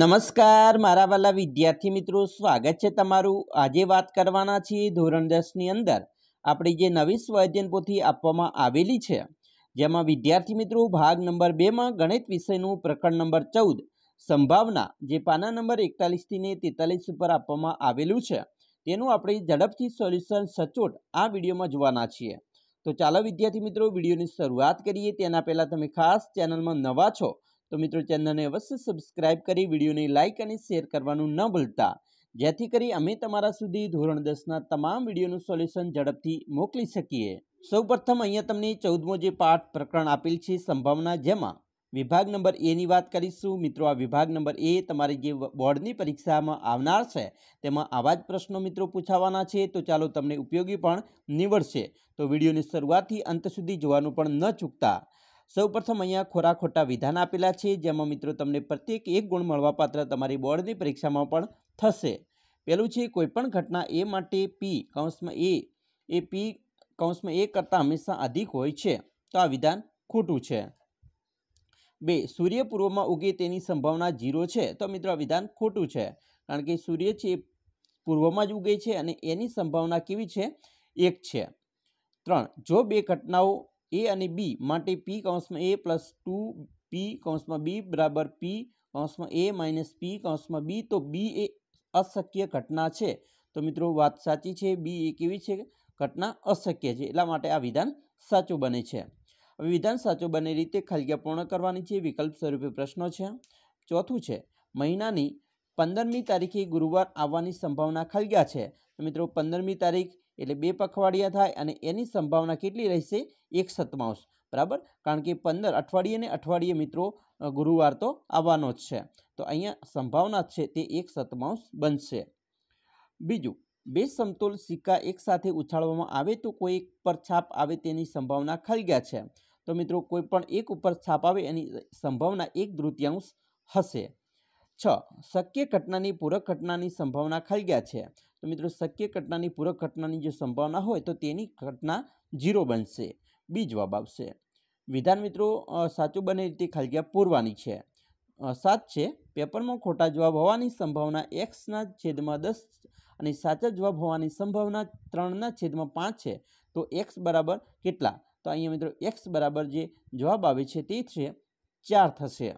નમસ્કાર મારા વાલા વિદ્યાર્થી મિત્રો સ્વાગત છે તમારું આજે વાત કરવાના છીએ ધોરણ દસની અંદર આપણી જે નવી સ્વાધ્યન પોથી આપવામાં આવેલી છે જેમાં વિદ્યાર્થી મિત્રો ભાગ નંબર બેમાં ગણિત વિષયનું પ્રકરણ નંબર ચૌદ સંભાવના જે પાના નંબર એકતાલીસથી ને તેતાલીસ ઉપર આપવામાં આવેલું છે તેનું આપણે ઝડપથી સોલ્યુશન સચોટ આ વિડીયોમાં જોવાના છીએ તો ચાલો વિદ્યાર્થી મિત્રો વિડીયોની શરૂઆત કરીએ તેના પહેલાં તમે ખાસ ચેનલમાં નવા છો તો મિત્રો ચેનલને અવશ્ય સબસ્ક્રાઇબ કરી વિડીયોને લાઇક અને શેર કરવાનું ન ભૂલતા જેથી કરી અમે તમારા સુધી ધોરણ દસના તમામ વિડીયોનું સોલ્યુશન ઝડપથી મોકલી શકીએ સૌપ્રથમ અહીંયા તમને ચૌદમો જે પાઠ પ્રકરણ આપેલ છે સંભાવના જેમાં વિભાગ નંબર એની વાત કરીશું મિત્રો આ વિભાગ નંબર એ તમારી જે બોર્ડની પરીક્ષામાં આવનાર છે તેમાં આવા જ પ્રશ્નો મિત્રો પૂછાવાના છે તો ચાલો તમને ઉપયોગી પણ નીવડશે તો વિડીયોની શરૂઆતથી અંત સુધી જોવાનું પણ ન ચૂકતા સૌ પ્રથમ અહીંયા ખોરાક ખોટા વિધાન આપેલા છે જેમાં મિત્રો તમને પ્રત્યેક એક ગુણ મળવાપાત્ર તમારી બોર્ડની પરીક્ષામાં પણ થશે પહેલું છે કોઈપણ ઘટના એ માટે પી કૌંસમાં એ એ પી કૌંસમાં એ કરતાં હંમેશા અધિક હોય છે તો આ વિધાન ખોટું છે બે સૂર્ય પૂર્વમાં ઉગે તેની સંભાવના ઝીરો છે તો મિત્રો આ વિધાન ખોટું છે કારણ કે સૂર્ય છે એ પૂર્વમાં જ ઉગે છે અને એની સંભાવના કેવી છે એક છે ત્રણ જો બે ઘટનાઓ a અને b માટે p (a + 2 p, b) = p (a - p, b) તો b એ અશક્ય ઘટના છે તો મિત્રો વાત સાચી છે b એ કેવી છે ઘટના અશક્ય છે એટલે માટે આ વિધાન સાચું બની છે હવે વિધાન સાચું બની રીતે ખલગ્યા પૂર્ણ કરવાની છે વિકલ્પ સ્વરૂપે પ્રશ્નો છે ચોથું છે મહિનાની 15મી તારીખે ગુરુવાર આવવાની સંભાવના ખલગ્યા છે તો મિત્રો 15મી તારીખ એટલે બે પખવાડિયા થાય અને એની સંભાવના કેટલી રહેશે એક સતમાંશ બરાબર કારણ કે પંદર અઠવાડિયે ને અઠવાડિયે મિત્રો ગુરુવાર તો આવવાનો જ છે તો અહીંયા સંભાવના છે તે એક સતમાંશ બનશે બીજું બે સમતોલ સિક્કા એકસાથે ઉછાળવામાં આવે તો કોઈ એક પર છાપ આવે તેની સંભાવના ખરી છે તો મિત્રો કોઈ પણ એક ઉપર છાપ આવે એની સંભાવના એક તૃતીયાંશ હશે છ શક્ય ઘટનાની પૂરક ઘટનાની સંભાવના ખાલી છે તો મિત્રો શક્ય ઘટનાની પૂરક ઘટનાની જો સંભાવના હોય તો તેની ઘટના ઝીરો બનશે બી જવાબ આવશે વિધાન મિત્રો સાચું બને રીતે ખાલી પૂરવાની છે સાત છે પેપરમાં ખોટા જવાબ હોવાની સંભાવના એક્સના છેદમાં દસ અને સાચા જવાબ હોવાની સંભાવના ત્રણના છેદમાં પાંચ છે તો એક્સ બરાબર કેટલા તો અહીંયા મિત્રો એક્સ બરાબર જે જવાબ આવે છે તે છે ચાર થશે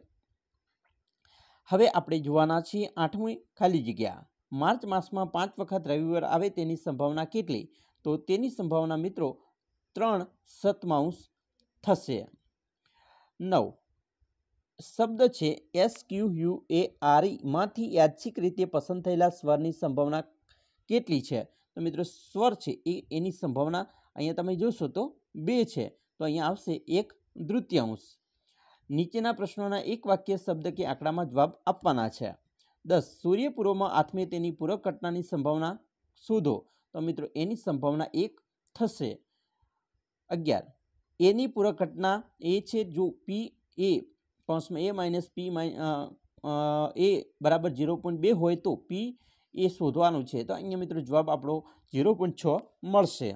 હવે આપણે જોવાના છીએ આઠમી ખાલી જગ્યા માર્ચ માસમાં પાંચ વખત રવિવાર આવે તેની સંભાવના કેટલી તો તેની સંભાવના મિત્રો ત્રણ સતમાંશ થશે નવ શબ્દ છે એસ ક્યુ યુ એ આરઈમાંથી માંથી રીતે પસંદ થયેલા સ્વરની સંભાવના કેટલી છે તો મિત્રો સ્વર છે એ એની સંભાવના અહીંયા તમે જોશો તો બે છે તો અહીંયા આવશે એક દૃત્યાંશ નીચેના પ્રશ્નોના એક વાક્ય શબ્દ કે આંકડામાં જવાબ આપવાના છે દસ સૂર્ય પૂર્વમાં આથમે તેની પૂરક ઘટનાની સંભાવના શોધો તો મિત્રો એની સંભાવના એક થશે અગિયાર એની પૂરક ઘટના એ છે જો પી એ કૌંસમાં એ માઇનસ પી એ બરાબર ઝીરો પોઈન્ટ બે હોય તો પી એ શોધવાનું છે તો અહીંયા મિત્રો જવાબ આપણો ઝીરો પોઈન્ટ છ મળશે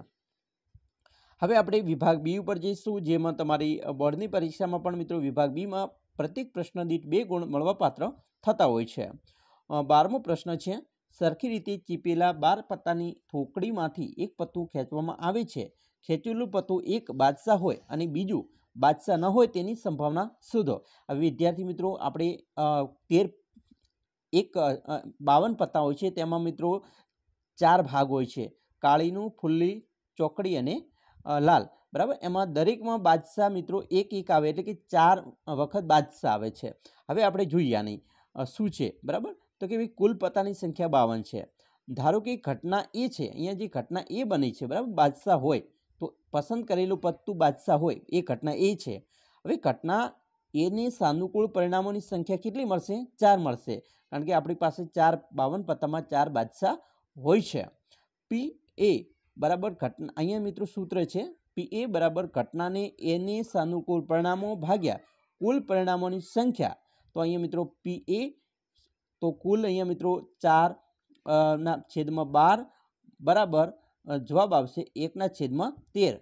હવે આપણે વિભાગ બી ઉપર જઈશું જેમાં તમારી બોર્ડની પરીક્ષામાં પણ મિત્રો વિભાગ બીમાં પ્રત્યેક પ્રશ્ન દીઠ બે ગુણ મળવાપાત્ર થતા હોય છે બારમો પ્રશ્ન છે સરખી રીતે ચીપેલા બાર પત્તાની થોકડીમાંથી એક પત્તું ખેંચવામાં આવે છે ખેંચેલું પત્તું એક બાદશાહ હોય અને બીજું બાદશાહ ન હોય તેની સંભાવના શોધો હવે વિદ્યાર્થી મિત્રો આપણે તેર એક બાવન પત્તા હોય છે તેમાં મિત્રો ચાર ભાગ હોય છે કાળીનું ફુલ્લી ચોકડી અને લાલ બરાબર એમાં દરેકમાં બાદશાહ મિત્રો એક એક આવે એટલે કે ચાર વખત બાદશાહ આવે છે હવે આપણે જોઈએ આની શું છે બરાબર તો કે ભાઈ કુલ પત્તાની સંખ્યા બાવન છે ધારો કે ઘટના એ છે અહીંયા જે ઘટના એ બની છે બરાબર બાદશાહ હોય તો પસંદ કરેલું પત્તું બાદશાહ હોય એ ઘટના એ છે હવે ઘટના એની સાનુકૂળ પરિણામોની સંખ્યા કેટલી મળશે ચાર મળશે કારણ કે આપણી પાસે ચાર બાવન પત્તામાં ચાર બાદશાહ હોય છે પી એ બરાબર ઘટના અહીંયા મિત્રો સૂત્ર છે પી એ બરાબર ઘટનાને એને સાનુકૂળ પરિણામો ભાગ્યા કુલ પરિણામોની સંખ્યા તો અહીંયા મિત્રો પી એ તો કુલ અહીંયા મિત્રો ચાર ના છેદમાં બાર બરાબર જવાબ આવશે એકના છેદમાં તેર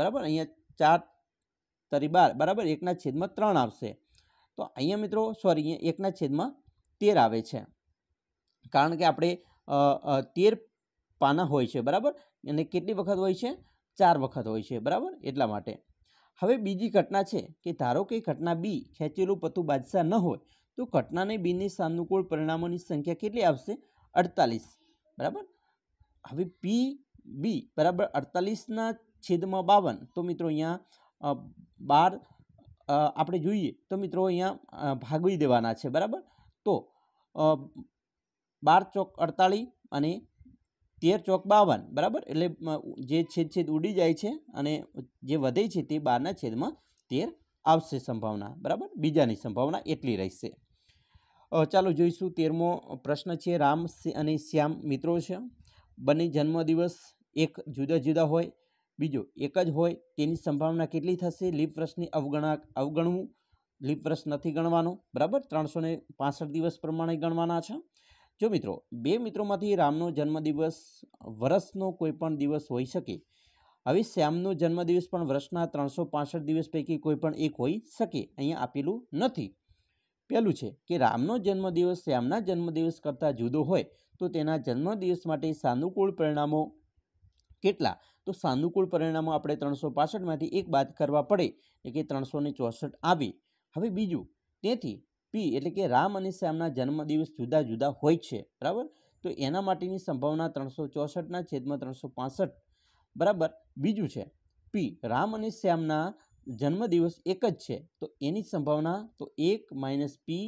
બરાબર અહીંયા ચાર તરી બાર બરાબર એકના છેદમાં ત્રણ આવશે તો અહીંયા મિત્રો સોરી અહીંયા એકના છેદમાં તેર આવે છે કારણ કે આપણે તેર પાના હોય છે બરાબર અને કેટલી વખત હોય છે ચાર વખત હોય છે બરાબર એટલા માટે હવે બીજી ઘટના છે કે ધારો કે ઘટના બી ખેંચેલું પતું બાદશાહ ન હોય તો ઘટનાને બીની સાનુકૂળ પરિણામોની સંખ્યા કેટલી આવશે અડતાલીસ બરાબર હવે પી બી બરાબર અડતાલીસના છેદમાં બાવન તો મિત્રો અહીંયા બાર આપણે જોઈએ તો મિત્રો અહીંયા ભાગવી દેવાના છે બરાબર તો બાર ચોક અડતાલીસ અને તેર ચોક બાવન બરાબર એટલે જે છેદ છેદ ઉડી જાય છે અને જે વધે છે તે બારના છેદમાં તેર આવશે સંભાવના બરાબર બીજાની સંભાવના એટલી રહેશે ચાલો જોઈશું તેરમો પ્રશ્ન છે રામ અને શ્યામ મિત્રો છે બંને જન્મદિવસ એક જુદા જુદા હોય બીજો એક જ હોય તેની સંભાવના કેટલી થશે લીપ વર્ષની અવગણા અવગણવું લીપ વર્ષ નથી ગણવાનો બરાબર ત્રણસો ને દિવસ પ્રમાણે ગણવાના છે જો મિત્રો બે મિત્રોમાંથી રામનો જન્મદિવસ વરસનો કોઈ પણ દિવસ હોઈ શકે હવે શ્યામનો જન્મદિવસ પણ વર્ષના ત્રણસો પાસઠ દિવસ પૈકી કોઈ પણ એક હોઈ શકે અહીંયા આપેલું નથી પહેલું છે કે રામનો જન્મદિવસ શ્યામના જન્મદિવસ કરતાં જુદો હોય તો તેના જન્મદિવસ માટે સાનુકૂળ પરિણામો કેટલા તો સાનુકૂળ પરિણામો આપણે ત્રણસો પાસઠમાંથી એક બાદ કરવા પડે એટલે કે ત્રણસો ચોસઠ આવે હવે બીજું તેથી પી એટલે કે રામ અને શ્યામના જન્મદિવસ જુદા જુદા હોય છે બરાબર તો એના માટેની સંભાવના ત્રણસો ચોસઠના છેદમાં ત્રણસો પાસઠ બરાબર બીજું છે પી રામ અને શ્યામના જન્મદિવસ એક જ છે તો એની સંભાવના તો એક માઇનસ પી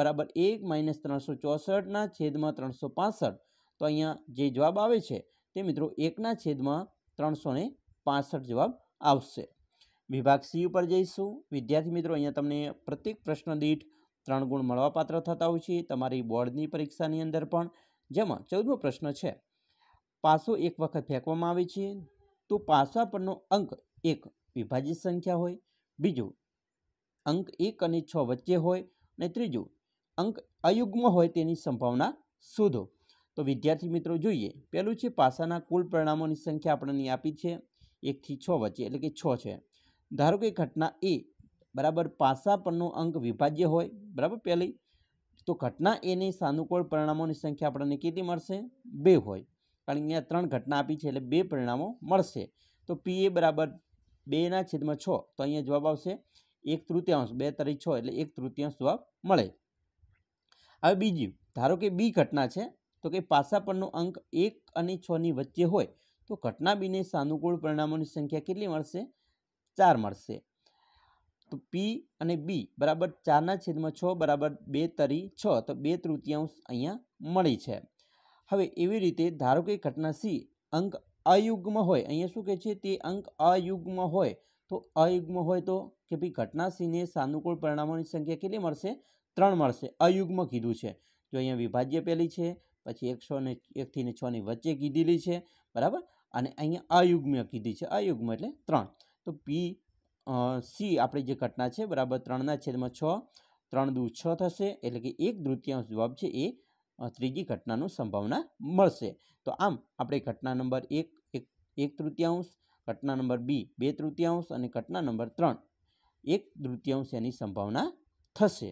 બરાબર એક માઇનસ ત્રણસો ચોસઠના છેદમાં ત્રણસો પાસઠ તો અહીંયા જે જવાબ આવે છે તે મિત્રો એકના છેદમાં ત્રણસો ને પાસઠ જવાબ આવશે વિભાગ સી ઉપર જઈશું વિદ્યાર્થી મિત્રો અહીંયા તમને પ્રત્યેક પ્રશ્ન દીઠ ત્રણ ગુણ મળવાપાત્ર થતા હોય છે તમારી બોર્ડની પરીક્ષાની અંદર પણ જેમાં ચૌદમો પ્રશ્ન છે પાસો એક વખત ફેંકવામાં આવે છે તો પાસા પરનો અંક એક વિભાજિત સંખ્યા હોય બીજું અંક એક અને છ વચ્ચે હોય અને ત્રીજું અંક અયુગ્મ હોય તેની સંભાવના શોધો તો વિદ્યાર્થી મિત્રો જોઈએ પહેલું છે પાસાના કુલ પરિણામોની સંખ્યા આપણને આપી છે એકથી છ વચ્ચે એટલે કે છ છે ધારો કે ઘટના એ બરાબર પાસા પરનો અંક વિભાજ્ય હોય બરાબર પહેલી તો ઘટના એની સાનુકૂળ પરિણામોની સંખ્યા આપણને કેટલી મળશે બે હોય કારણ કે અહીંયા ત્રણ ઘટના આપી છે એટલે બે પરિણામો મળશે તો પી એ બરાબર બેના છેદમાં છ તો અહીંયા જવાબ આવશે એક તૃતીયાંશ બે તારીખ છ એટલે એક તૃતીયાંશ જવાબ મળે હવે બીજી ધારો કે બી ઘટના છે તો કે પાસા પરનો અંક એક અને છની વચ્ચે હોય તો ઘટના બીને સાનુકૂળ પરિણામોની સંખ્યા કેટલી મળશે ચાર મળશે તો પી અને બી બરાબર ચારના છેદમાં છ બરાબર બે તરી છ તો બે તૃતીયાંશ અહીંયા મળી છે હવે એવી રીતે ધારો કે ઘટના સી અંક અયુગ્મ હોય અહીંયા શું કહે છે તે અંક અયુગ્મ હોય તો અયુગ્મ હોય તો કે ભાઈ ઘટના સીને સાનુકૂળ પરિણામોની સંખ્યા કેટલી મળશે ત્રણ મળશે અયુગ્મ કીધું છે જો અહીંયા વિભાજ્ય પહેલી છે પછી એકસો ને એકથી ને છની વચ્ચે કીધેલી છે બરાબર અને અહીંયા અયુગ્મ કીધી છે અયુગ્મ એટલે ત્રણ તો પી સી આપણે જે ઘટના છે બરાબર ત્રણના છેદમાં છ ત્રણ દુ છ થશે એટલે કે એક તૃતીયાંશ જવાબ છે એ ત્રીજી ઘટનાનું સંભાવના મળશે તો આમ આપણે ઘટના નંબર એક એક એક તૃતીયાંશ ઘટના નંબર બી બે તૃતીયાંશ અને ઘટના નંબર ત્રણ એક તૃતીયાંશ એની સંભાવના થશે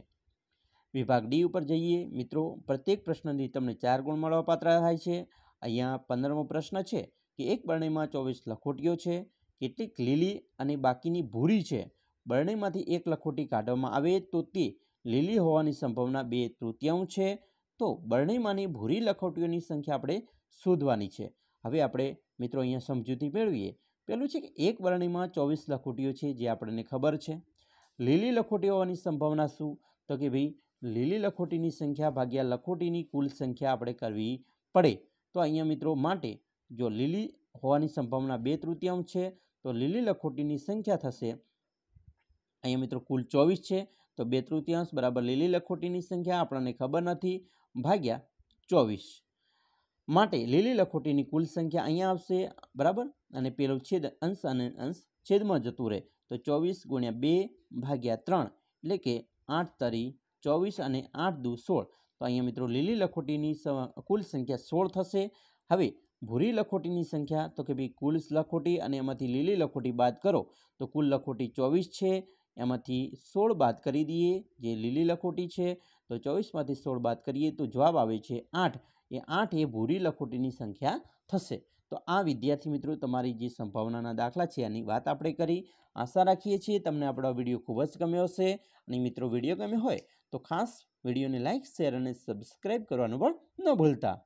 વિભાગ ડી ઉપર જઈએ મિત્રો પ્રત્યેક પ્રશ્નથી તમને ચાર ગુણ મળવાપાત્ર થાય છે અહીંયા પંદરમો પ્રશ્ન છે કે એક બરણીમાં ચોવીસ લખોટીઓ છે કેટલીક લીલી અને બાકીની ભૂરી છે બંનેમાંથી એક લખોટી કાઢવામાં આવે તો તે લીલી હોવાની સંભાવના બે તૃતીયાંશ છે તો બંનેમાંની ભૂરી લખોટીઓની સંખ્યા આપણે શોધવાની છે હવે આપણે મિત્રો અહીંયા સમજૂતી મેળવીએ પહેલું છે કે એક બરણીમાં ચોવીસ લખોટીઓ છે જે આપણને ખબર છે લીલી લખોટી હોવાની સંભાવના શું તો કે ભાઈ લીલી લખોટીની સંખ્યા ભાગ્યા લખોટીની કુલ સંખ્યા આપણે કરવી પડે તો અહીંયા મિત્રો માટે જો લીલી હોવાની સંભાવના બે તૃતીયાંશ છે તો લીલી લખોટીની સંખ્યા થશે અહીંયા મિત્રો કુલ ચોવીસ છે તો બે તૃતીયાંશ બરાબર લીલી લખોટીની સંખ્યા આપણને ખબર નથી ભાગ્યા ચોવીસ માટે લીલી લખોટીની કુલ સંખ્યા અહીંયા આવશે બરાબર અને પેલો છેદ અંશ અને અંશ છેદમાં જતું રહે તો ચોવીસ ગુણ્યા બે ભાગ્યા ત્રણ એટલે કે આઠ તરી ચોવીસ અને આઠ દુ સોળ તો અહીંયા મિત્રો લીલી લખોટીની કુલ સંખ્યા સોળ થશે હવે ભૂરી લખોટીની સંખ્યા તો કે ભાઈ કુલ લખોટી અને એમાંથી લીલી લખોટી બાદ કરો તો કુલ લખોટી ચોવીસ છે એમાંથી સોળ બાદ કરી દઈએ જે લીલી લખોટી છે તો ચોવીસમાંથી સોળ બાદ કરીએ તો જવાબ આવે છે આઠ એ આઠ એ ભૂરી લખોટીની સંખ્યા થશે તો આ વિદ્યાર્થી મિત્રો તમારી જે સંભાવનાના દાખલા છે એની વાત આપણે કરી આશા રાખીએ છીએ તમને આપણો વિડીયો ખૂબ જ ગમ્યો હશે અને મિત્રો વિડીયો ગમ્યો હોય તો ખાસ વિડીયોને લાઇક શેર અને સબસ્ક્રાઈબ કરવાનું પણ ન ભૂલતા